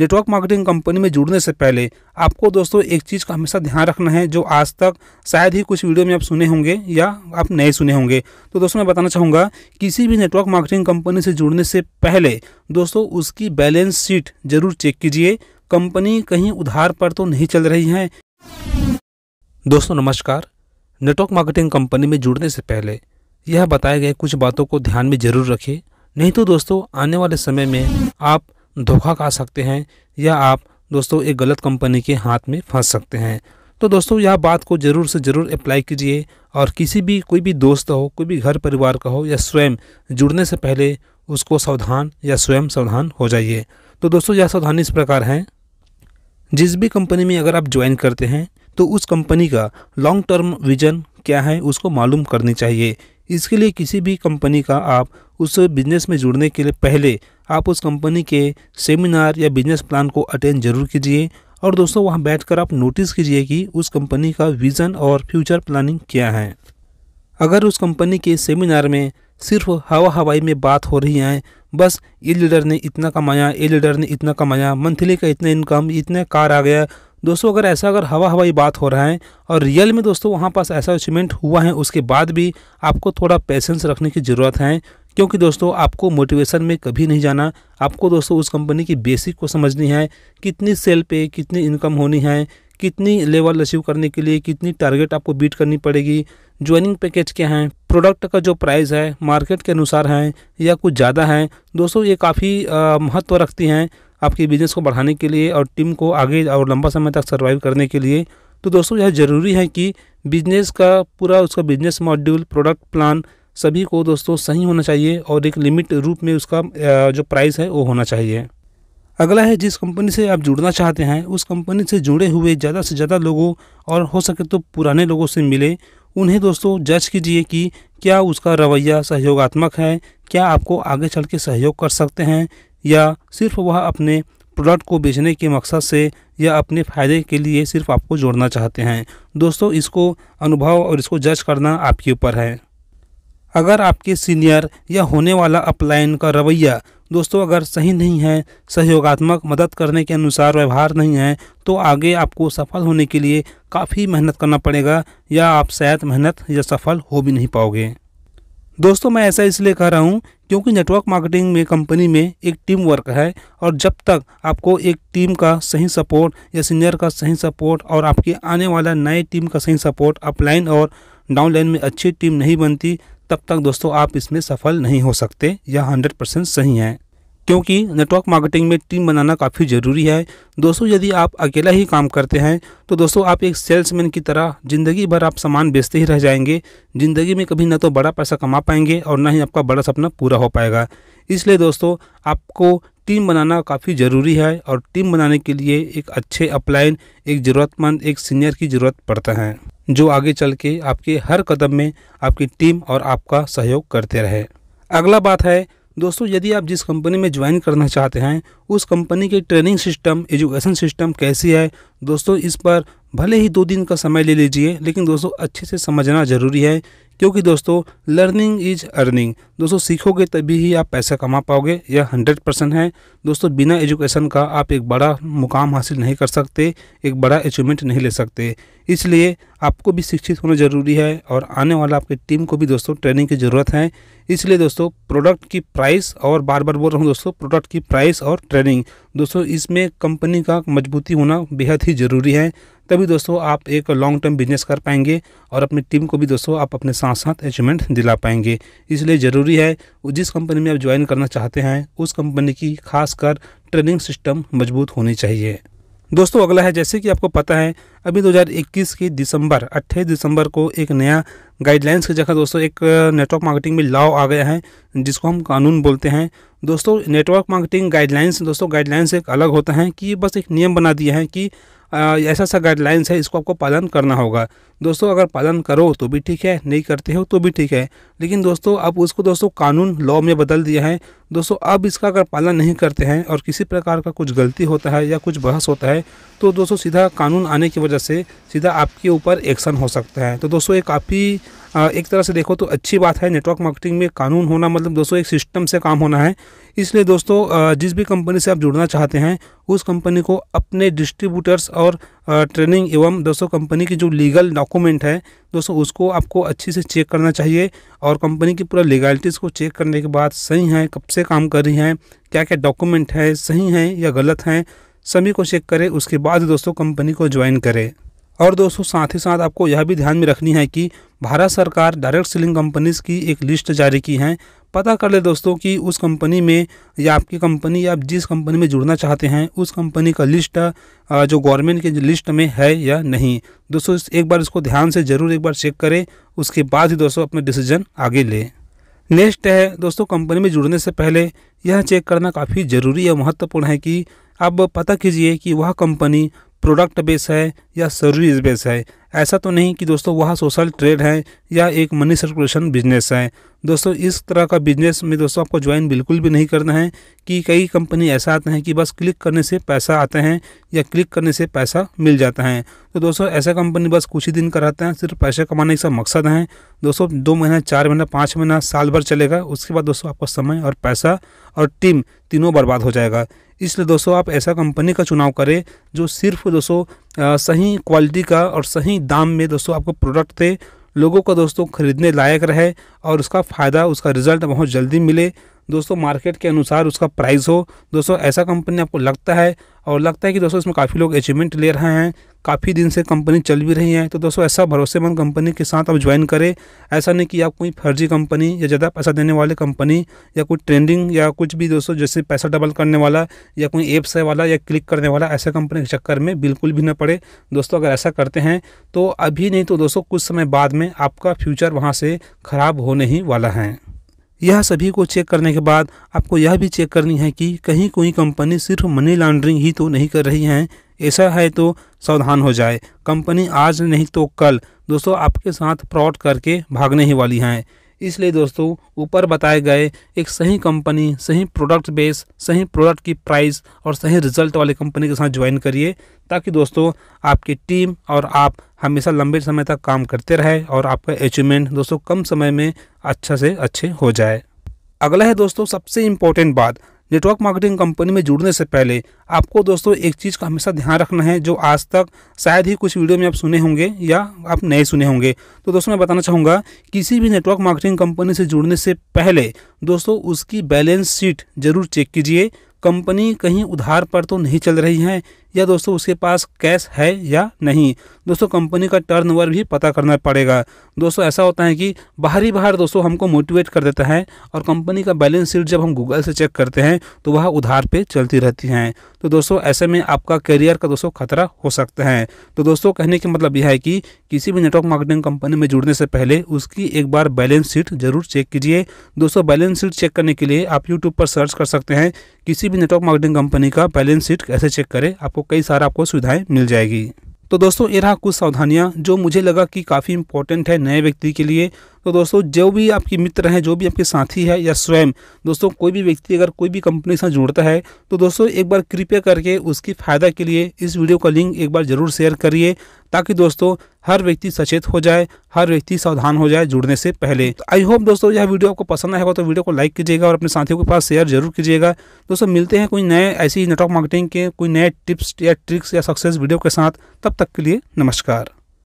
network marketing company में जुड़ने से पहले आपको दोस्तों एक चीज़ का हमेशा ध्यान रखना है जो आज तक शायद ही कुछ वीडियो में आप सुने होंगे या आप नए सुने होंगे तो दोस्तों मैं बताना चाहूँगा किसी भी नेटवर्क मार्केटिंग कंपनी से जुड़ने से पहले दोस्तों उसकी बैलेंस शीट ज़रूर चेक कीजिए कंपनी कहीं उधार पर तो नहीं चल रही है दोस्तों नमस्कार नेटवर्क मार्केटिंग कंपनी में जुड़ने से पहले यह बताए गए कुछ बातों को ध्यान में जरूर रखें नहीं तो दोस्तों आने वाले समय में आप धोखा खा सकते हैं या आप दोस्तों एक गलत कंपनी के हाथ में फंस सकते हैं तो दोस्तों यह बात को ज़रूर से ज़रूर अप्लाई कीजिए और किसी भी कोई भी दोस्त हो कोई भी घर परिवार का हो या स्वयं जुड़ने से पहले उसको सावधान या स्वयं सावधान हो जाइए तो दोस्तों यह सावधानी इस प्रकार है जिस भी कंपनी में अगर आप ज्वाइन करते हैं तो उस कंपनी का लॉन्ग टर्म विजन क्या है उसको मालूम करनी चाहिए इसके लिए किसी भी कंपनी का आप उस बिजनेस में जुड़ने के लिए पहले आप उस कंपनी के सेमिनार या बिजनेस प्लान को अटेंड जरूर कीजिए और दोस्तों वहां बैठकर आप नोटिस कीजिए कि उस कंपनी का विज़न और फ्यूचर प्लानिंग क्या है अगर उस कंपनी के सेमिनार में सिर्फ हवा हवाई में बात हो रही है बस ये लीडर ने इतना कमाया ये लीडर ने इतना कमाया मंथली का इतना इनकम इतने कार आ गया दोस्तों अगर ऐसा अगर हवा हवाई बात हो रहा है और रियल में दोस्तों वहाँ पास ऐसा अचीवमेंट हुआ है उसके बाद भी आपको थोड़ा पेशेंस रखने की ज़रूरत है क्योंकि दोस्तों आपको मोटिवेशन में कभी नहीं जाना आपको दोस्तों उस कंपनी की बेसिक को समझनी है कितनी सेल पे कितनी इनकम होनी है कितनी लेवल अचीव करने के लिए कितनी टारगेट आपको बीट करनी पड़ेगी ज्वाइनिंग पैकेज क्या हैं प्रोडक्ट का जो प्राइस है मार्केट के अनुसार है या कुछ ज़्यादा है दोस्तों ये काफ़ी महत्व रखती हैं आपके बिज़नेस को बढ़ाने के लिए और टीम को आगे और लंबा समय तक सर्वाइव करने के लिए तो दोस्तों यह ज़रूरी है कि बिजनेस का पूरा उसका बिजनेस मॉड्यूल प्रोडक्ट प्लान सभी को दोस्तों सही होना चाहिए और एक लिमिट रूप में उसका जो प्राइस है वो होना चाहिए अगला है जिस कंपनी से आप जुड़ना चाहते हैं उस कंपनी से जुड़े हुए ज़्यादा से ज़्यादा लोगों और हो सके तो पुराने लोगों से मिले उन्हें दोस्तों जज कीजिए कि क्या उसका रवैया सहयोगात्मक है क्या आपको आगे चल के सहयोग कर सकते हैं या सिर्फ वह अपने प्रोडक्ट को बेचने के मकसद से या अपने फ़ायदे के लिए सिर्फ आपको जोड़ना चाहते हैं दोस्तों इसको अनुभव और इसको जज करना आपके ऊपर है अगर आपके सीनियर या होने वाला अपलाइन का रवैया दोस्तों अगर सही नहीं है सहयोगात्मक मदद करने के अनुसार व्यवहार नहीं है तो आगे आपको सफल होने के लिए काफ़ी मेहनत करना पड़ेगा या आप शायद मेहनत या सफल हो भी नहीं पाओगे दोस्तों मैं ऐसा इसलिए कह रहा हूँ क्योंकि नेटवर्क मार्केटिंग में कंपनी में एक टीम वर्क है और जब तक आपको एक टीम का सही सपोर्ट या सीनियर का सही सपोर्ट और आपके आने वाला नए टीम का सही सपोर्ट अपलाइन और डाउनलाइन में अच्छी टीम नहीं बनती तब तक दोस्तों आप इसमें सफल नहीं हो सकते यह हंड्रेड परसेंट सही है क्योंकि नेटवर्क मार्केटिंग में टीम बनाना काफ़ी ज़रूरी है दोस्तों यदि आप अकेला ही काम करते हैं तो दोस्तों आप एक सेल्समैन की तरह ज़िंदगी भर आप सामान बेचते ही रह जाएंगे ज़िंदगी में कभी ना तो बड़ा पैसा कमा पाएंगे और ना ही आपका बड़ा सपना पूरा हो पाएगा इसलिए दोस्तों आपको टीम बनाना काफ़ी ज़रूरी है और टीम बनाने के लिए एक अच्छे अपलाइन एक ज़रूरतमंद एक सीनियर की ज़रूरत पड़ता है जो आगे चल के आपके हर कदम में आपकी टीम और आपका सहयोग करते रहे अगला बात है दोस्तों यदि आप जिस कंपनी में ज्वाइन करना चाहते हैं उस कंपनी की ट्रेनिंग सिस्टम एजुकेशन सिस्टम कैसी है दोस्तों इस पर भले ही दो दिन का समय ले लीजिए लेकिन दोस्तों अच्छे से समझना ज़रूरी है क्योंकि दोस्तों लर्निंग इज अर्निंग दोस्तों सीखोगे तभी ही आप पैसा कमा पाओगे यह हंड्रेड परसेंट है दोस्तों बिना एजुकेशन का आप एक बड़ा मुकाम हासिल नहीं कर सकते एक बड़ा अचीवमेंट नहीं ले सकते इसलिए आपको भी शिक्षित होना ज़रूरी है और आने वाला आपकी टीम को भी दोस्तों ट्रेनिंग की ज़रूरत है इसलिए दोस्तों प्रोडक्ट की प्राइस और बार बार बोल रहा हूँ दोस्तों प्रोडक्ट की प्राइस और ट्रेनिंग दोस्तों इसमें कंपनी का मजबूती होना बेहद ही ज़रूरी है तभी दोस्तों आप एक लॉन्ग टर्म बिजनेस कर पाएंगे और अपनी टीम को भी दोस्तों आप अपने साथ साथ अचीवमेंट दिला पाएंगे इसलिए ज़रूरी है जिस कंपनी में आप ज्वाइन करना चाहते हैं उस कंपनी की खासकर ट्रेनिंग सिस्टम मजबूत होनी चाहिए दोस्तों अगला है जैसे कि आपको पता है अभी 2021 के दिसंबर अट्ठाईस दिसंबर को एक नया गाइडलाइंस की जगह दोस्तों एक नेटवर्क मार्केटिंग में लाव आ गया है जिसको हम कानून बोलते हैं दोस्तों नेटवर्क मार्केटिंग गाइडलाइंस दोस्तों गाइडलाइंस एक अलग होता है कि बस एक नियम बना दिया है कि ऐसा सा गाइडलाइंस है इसको आपको पालन करना होगा दोस्तों अगर पालन करो तो भी ठीक है नहीं करते हो तो भी ठीक है लेकिन दोस्तों अब उसको दोस्तों कानून लॉ में बदल दिया है दोस्तों अब इसका अगर पालन नहीं करते हैं और किसी प्रकार का कुछ गलती होता है या कुछ बहस होता है तो दोस्तों सीधा कानून आने की वजह से सीधा आपके ऊपर एक्शन हो सकता है तो दोस्तों ये काफ़ी एक तरह से देखो तो अच्छी बात है नेटवर्क मार्केटिंग में कानून होना मतलब दोस्तों एक सिस्टम से काम होना है इसलिए दोस्तों जिस भी कंपनी से आप जुड़ना चाहते हैं उस कंपनी को अपने डिस्ट्रीब्यूटर्स और ट्रेनिंग एवं दोस्तों कंपनी की जो लीगल डॉक्यूमेंट है दोस्तों उसको आपको अच्छे से चेक करना चाहिए और कंपनी की पूरा लीगलिटीज़ को चेक करने के बाद सही है कब से काम कर रही हैं क्या क्या डॉक्यूमेंट है सही हैं या गलत हैं सभी को चेक करें उसके बाद दोस्तों कंपनी को ज्वाइन करें और दोस्तों साथ ही साथ आपको यह भी ध्यान में रखनी है कि भारत सरकार डायरेक्ट सेलिंग कंपनीज की एक लिस्ट जारी की है पता कर ले दोस्तों कि उस कंपनी में या आपकी कंपनी या आप जिस कंपनी में जुड़ना चाहते हैं उस कंपनी का लिस्ट जो गवर्नमेंट के लिस्ट में है या नहीं दोस्तों एक बार इसको ध्यान से ज़रूर एक बार चेक करें उसके बाद ही दोस्तों अपना डिसीजन आगे लें नेक्स्ट है दोस्तों कंपनी में जुड़ने से पहले यह चेक करना काफ़ी ज़रूरी या महत्वपूर्ण है कि अब पता कीजिए कि वह कंपनी प्रोडक्ट बेस है या सर्विस बेस है ऐसा तो नहीं कि दोस्तों वह सोशल ट्रेड है या एक मनी सर्कुलेशन बिजनेस है दोस्तों इस तरह का बिजनेस में दोस्तों आपको ज्वाइन बिल्कुल भी नहीं करना है कि कई कंपनी ऐसा आते हैं कि बस क्लिक करने से पैसा आते हैं या क्लिक करने से पैसा मिल जाता है तो दोस्तों ऐसा कंपनी बस कुछ ही दिन का रहता है सिर्फ पैसा कमाने का मकसद है दोस्तों दो महीना चार महीना पाँच महीना साल भर चलेगा उसके बाद दोस्तों आपका समय और पैसा और टीम तीनों बर्बाद हो जाएगा इसलिए दोस्तों आप ऐसा कंपनी का चुनाव करें जो सिर्फ दोस्तों सही क्वालिटी का और सही दाम में दोस्तों आपको प्रोडक्ट दे लोगों का दोस्तों ख़रीदने लायक रहे और उसका फ़ायदा उसका रिज़ल्ट बहुत जल्दी मिले दोस्तों मार्केट के अनुसार उसका प्राइस हो दोस्तों ऐसा कंपनी आपको लगता है और लगता है कि दोस्तों इसमें काफ़ी लोग अचीवमेंट ले रहे हैं काफ़ी दिन से कंपनी चल भी रही है तो दोस्तों ऐसा भरोसेमंद कंपनी के साथ आप ज्वाइन करें ऐसा नहीं कि आप कोई फर्जी कंपनी या ज़्यादा पैसा देने वाले कंपनी या कोई ट्रेंडिंग या कुछ भी दोस्तों जैसे पैसा डबल करने वाला या कोई ऐप्स है वाला या क्लिक करने वाला ऐसे कंपनी के चक्कर में बिल्कुल भी न पड़े दोस्तों अगर ऐसा करते हैं तो अभी नहीं तो दोस्तों कुछ समय बाद में आपका फ्यूचर वहाँ से ख़राब होने ही वाला है यह सभी को चेक करने के बाद आपको यह भी चेक करनी है कि कहीं कोई कंपनी सिर्फ मनी लॉन्ड्रिंग ही तो नहीं कर रही है ऐसा है तो सावधान हो जाए कंपनी आज नहीं तो कल दोस्तों आपके साथ फ्रॉड करके भागने ही वाली हैं इसलिए दोस्तों ऊपर बताए गए एक सही कंपनी सही प्रोडक्ट बेस सही प्रोडक्ट की प्राइस और सही रिजल्ट वाली कंपनी के साथ ज्वाइन करिए ताकि दोस्तों आपकी टीम और आप हमेशा लंबे समय तक काम करते रहे और आपका अचीवमेंट दोस्तों कम समय में अच्छा से अच्छे हो जाए अगला है दोस्तों सबसे इम्पोर्टेंट बात नेटवर्क मार्केटिंग कंपनी में जुड़ने से पहले आपको दोस्तों एक चीज़ का हमेशा ध्यान रखना है जो आज तक शायद ही कुछ वीडियो में आप सुने होंगे या आप नए सुने होंगे तो दोस्तों मैं बताना चाहूँगा किसी भी नेटवर्क मार्केटिंग कंपनी से जुड़ने से पहले दोस्तों उसकी बैलेंस शीट ज़रूर चेक कीजिए कंपनी कहीं उधार पर तो नहीं चल रही है या दोस्तों उसके पास कैश है या नहीं दोस्तों कंपनी का टर्नओवर भी पता करना पड़ेगा दोस्तों ऐसा होता है कि बाहरी बाहर दोस्तों हमको मोटिवेट कर देता है और कंपनी का बैलेंस शीट जब हम गूगल से चेक करते हैं तो वह उधार पर चलती रहती हैं तो दोस्तों ऐसे में आपका करियर का दोस्तों खतरा हो सकता है तो दोस्तों कहने का मतलब यह है कि किसी भी नेटवर्क मार्केटिंग कंपनी में जुड़ने से पहले उसकी एक बार बैलेंस शीट जरूर चेक कीजिए दोस्तों बैलेंस शीट चेक करने के लिए आप यूट्यूब पर सर्च कर सकते हैं किसी भी नेटवर्क मार्केटिंग कंपनी का बैलेंस शीट कैसे चेक करें आपको कई सारा आपको सुविधाएं मिल जाएगी तो दोस्तों ये रहा कुछ सावधानियाँ जो मुझे लगा कि काफ़ी इंपॉर्टेंट है नए व्यक्ति के लिए तो दोस्तों जो भी आपके मित्र हैं जो भी आपके साथी है या स्वयं दोस्तों कोई भी व्यक्ति अगर कोई भी कंपनी से जुड़ता है तो दोस्तों एक बार कृपया करके उसकी फ़ायदा के लिए इस वीडियो का लिंक एक बार ज़रूर शेयर करिए ताकि दोस्तों हर व्यक्ति सचेत हो जाए हर व्यक्ति सावधान हो जाए जुड़ने से पहले तो आई होप दोस्तों यह वीडियो आपको पसंद आएगा तो वीडियो को लाइक कीजिएगा और अपने साथियों के पास शेयर जरूर कीजिएगा दोस्तों मिलते हैं कोई नए ऐसी नेटवर्क मार्केटिंग के कोई नए टिप्स या ट्रिक्स या सक्सेस वीडियो के साथ तब तक के लिए नमस्कार